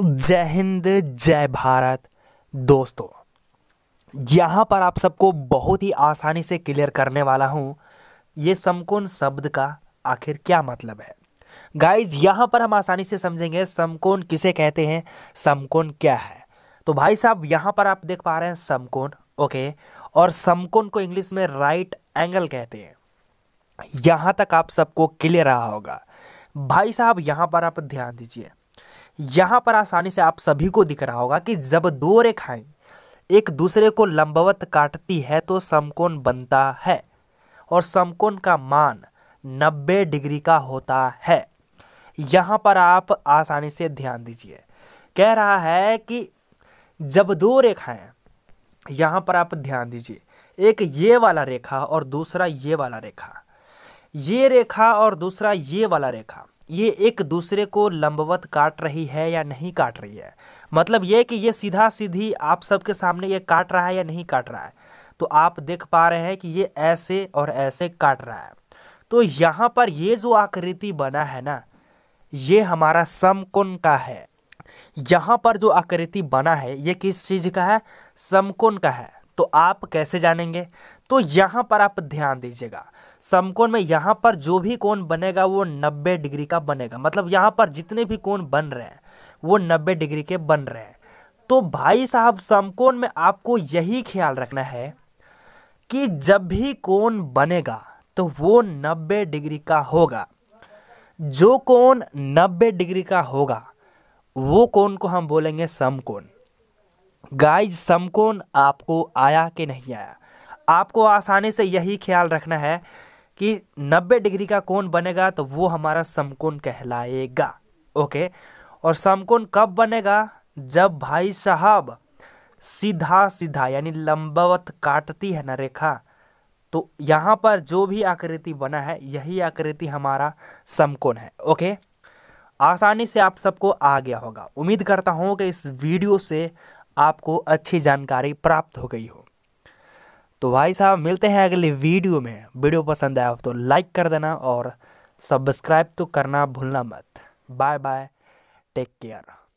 जय हिंद जय भारत दोस्तों यहाँ पर आप सबको बहुत ही आसानी से क्लियर करने वाला हूँ ये समकोण शब्द का आखिर क्या मतलब है गाइज यहाँ पर हम आसानी से समझेंगे समकोण किसे कहते हैं समकोण क्या है तो भाई साहब यहाँ पर आप देख पा रहे हैं समकोण ओके और समकोण को इंग्लिश में राइट एंगल कहते हैं यहाँ तक आप सबको क्लियर रहा होगा भाई साहब यहाँ पर आप ध्यान दीजिए यहाँ पर आसानी से आप सभी को दिख रहा होगा कि जब दो रेखाएं एक दूसरे को लंबवत काटती है तो समकोण बनता है और समकोण का मान 90 डिग्री का होता है यहाँ पर आप आसानी से ध्यान दीजिए कह रहा है कि जब दो रेखाएं यहाँ पर आप ध्यान दीजिए एक ये वाला रेखा और दूसरा ये वाला रेखा ये रेखा और दूसरा ये वाला रेखा ये एक दूसरे को लंबवत काट रही है या नहीं काट रही है मतलब ये कि ये सीधा सीधी आप सबके सामने ये काट रहा है या नहीं काट रहा है तो आप देख पा रहे हैं कि ये ऐसे और ऐसे काट रहा है तो यहाँ पर ये जो आकृति बना है ना ये हमारा समकोण का है यहाँ पर जो आकृति बना है ये किस चीज़ का है समकोण का है तो आप कैसे जानेंगे तो यहाँ पर आप ध्यान दीजिएगा समकोण में यहाँ पर जो भी कोण बनेगा वो 90 डिग्री का बनेगा मतलब यहाँ पर जितने भी कोण बन रहे हैं वो 90 डिग्री के बन रहे हैं तो भाई साहब समकोण में आपको यही ख्याल रखना है कि जब भी कोण बनेगा तो वो 90 डिग्री का होगा जो कोण 90 डिग्री का होगा वो कोण को हम बोलेंगे समकोण गाइज समकोण आपको आया कि नहीं आया आपको आसानी से यही ख्याल रखना है कि 90 डिग्री का कोण बनेगा तो वो हमारा समकोण कहलाएगा ओके और समकोण कब बनेगा जब भाई साहब सीधा सीधा यानी लंबवत काटती है ना रेखा तो यहाँ पर जो भी आकृति बना है यही आकृति हमारा समकोण है ओके आसानी से आप सबको आ गया होगा उम्मीद करता हूँ कि इस वीडियो से आपको अच्छी जानकारी प्राप्त हो गई हो तो भाई साहब मिलते हैं अगले वीडियो में वीडियो पसंद आया तो लाइक कर देना और सब्सक्राइब तो करना भूलना मत बाय बाय टेक केयर